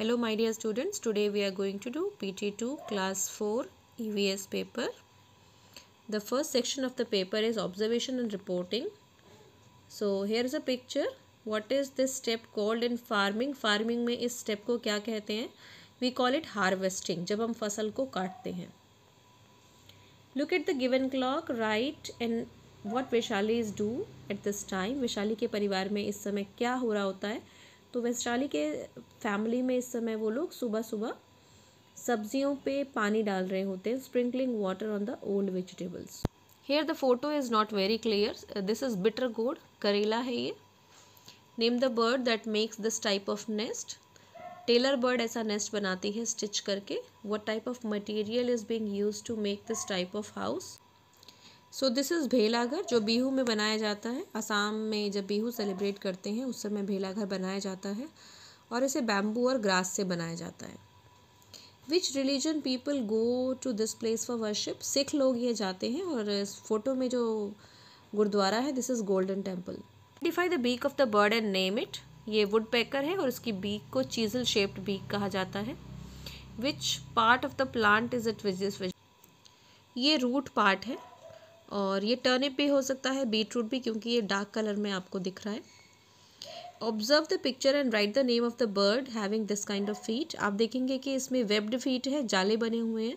hello my dear students today we are going to do pt2 class 4 evs paper the first section of the paper is observation and reporting so here is a picture what is this step called in farming farming में इस step को क्या कहते हैं we call it harvesting जब हम फसल को काटते हैं look at the given clock right and what Vaishali is do at this time Vaishali के परिवार में इस समय क्या हो रहा होता है तो वैशाली के फैमिली में इस समय वो लोग सुबह सुबह सब्जियों पे पानी डाल रहे होते हैं sprinkling water on the old vegetables here the photo is not very clear this is bitter gourd करेला है ये name the bird that makes this type of nest tailor bird ऐसा नेस्ट बनाती है स्टिच करके what type of material is being use to make this type of house so this is भेलाघर जो बीहू में बनाया जाता है असम में जब बीहू सेलिब्रेट करते हैं उस समय भेलाघर बनाया जाता है और इसे बैम्बू और ग्रास से बनाया जाता है which religion people go to this place for worship Sikh लोग ये जाते हैं और इस फोटो में जो गुरुद्वारा है this is golden temple identify the beak of the bird and name it ये वुड पैकर है और इसकी बीक को चीजल शेप्ड बीक कहा जाता है which part of the plant is it which ये रूट पार्ट है और ये टर्निप भी हो सकता है बीटरूट भी क्योंकि ये डार्क कलर में आपको दिख रहा है observe the picture and write the name of the bird having this kind of feet आप देखेंगे कि इसमें वेब्ड फीट है जाले बने हुए हैं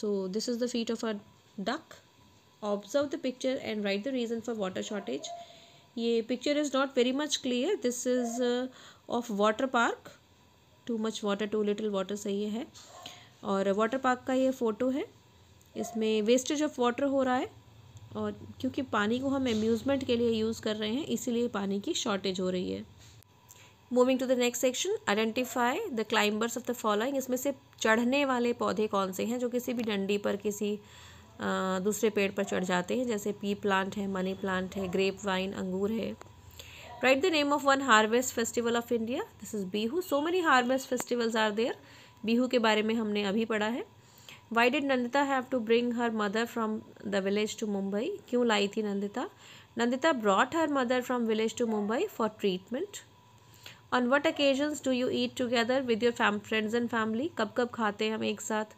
so this is the feet of a duck observe the picture and write the reason for water shortage ये picture is not very much clear this is of water park too much water too little water सही है और water park का ये photo है इसमें wastage of water हो रहा है और क्योंकि पानी को हम एम्यूज़मेंट के लिए यूज़ कर रहे हैं इसीलिए पानी की शॉर्टेज हो रही है moving to the next section identify the climbers of the following इसमें से चढ़ने वाले पौधे कौन से हैं जो किसी भी डंडी पर किसी आ, दूसरे पेड़ पर चढ़ जाते हैं जैसे पी प्लांट है मनी प्लांट है ग्रेप वाइन अंगूर है write the name of one harvest festival of India this is Bihu so many harvest festivals are there Bihu के बारे में हमने अभी पढ़ा है why did Nandita have to bring her mother from the village to Mumbai क्यों लाई थी Nandita Nandita brought her mother from village to Mumbai for treatment on what occasions do you eat together with your fam friends and family कब कब खाते हैं हम एक साथ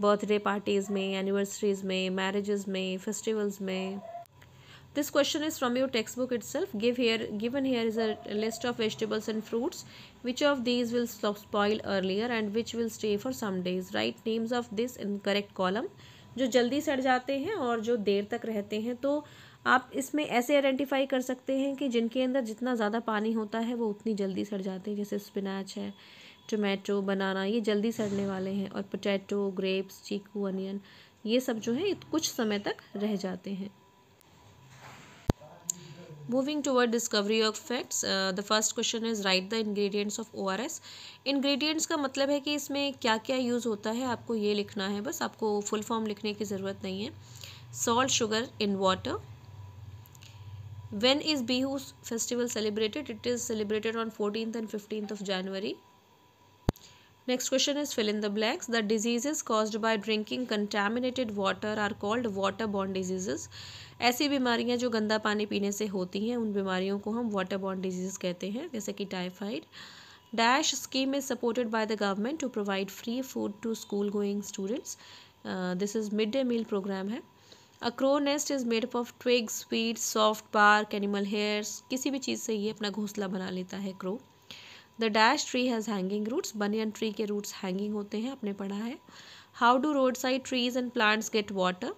बर्थडे पार्टीज़ में एनिवर्सरीज़ में मैरिज़ में फेस्टिवल्स में this question is from your textbook itself give here given here is a list of vegetables and fruits which of these will spoil earlier and which will stay for some days write names of this in correct column जो जल्दी सड़ जाते हैं और जो देर तक रहते हैं तो आप इसमें ऐसे आइडेंटिफाई कर सकते हैं कि जिनके अंदर जितना ज़्यादा पानी होता है वो उतनी जल्दी सड़ जाते हैं जैसे स्पिनाच है टोमेटो बनाना ये जल्दी सड़ने वाले हैं और पोटैटो ग्रेप्स चीकू अनियन ये सब जो है कुछ समय तक रह जाते हैं moving toward discovery of facts the first question is write the ingredients of O R S ingredients का मतलब है कि इसमें क्या क्या यूज़ होता है आपको ये लिखना है बस आपको फुल फॉर्म लिखने की ज़रूरत नहीं है salt sugar in water when is Bihu festival celebrated it is celebrated on fortieth and fifteenth of January next question is fill in the blanks the diseases caused by drinking contaminated water are called water बॉन्ड diseases ऐसी बीमारियां जो गंदा पानी पीने से होती हैं उन बीमारियों को हम वाटर बॉन्ड डिजीज कहते हैं जैसे कि typhoid dash scheme is supported by the government to provide free food to school going students this is mid day meal programme है a crow nest is made up of twig sweet soft bark animal hairs किसी भी चीज़ से ये अपना घोंसला बना लेता है crow the dash tree has hanging roots banyan tree के रूट्स हैंगिंग होते हैं आपने पढ़ा है how do road side trees and plants get water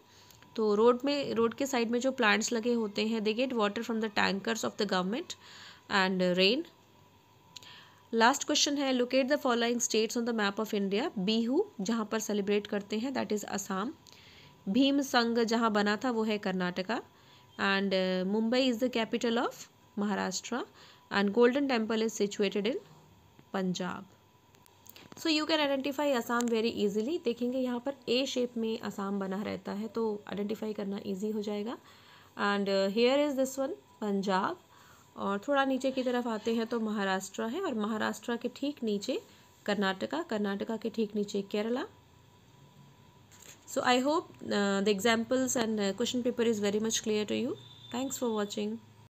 तो रोड में रोड के साइड में जो प्लांट्स लगे होते हैं they get water from the tankers of the government and rain last question है locate the following states on the map of India Bihu जहाँ पर सेलिब्रेट करते हैं दैट इज़ असम भीम संघ जहाँ बना था वो है Karnataka and Mumbai is the capital of Maharashtra and golden temple is situated in punjab so you can identify Assam very easily देखेंगे यहाँ पर ए शेप में असम बना रहता है तो आइडेंटिफाई करना ईजी हो जाएगा and here is this one Punjab और थोड़ा नीचे की तरफ आते हैं तो महाराष्ट्र है और महाराष्ट्र के ठीक नीचे कर्नाटका कर्नाटका के ठीक नीचे Kerala so I hope the examples and question paper is very much clear to you thanks for watching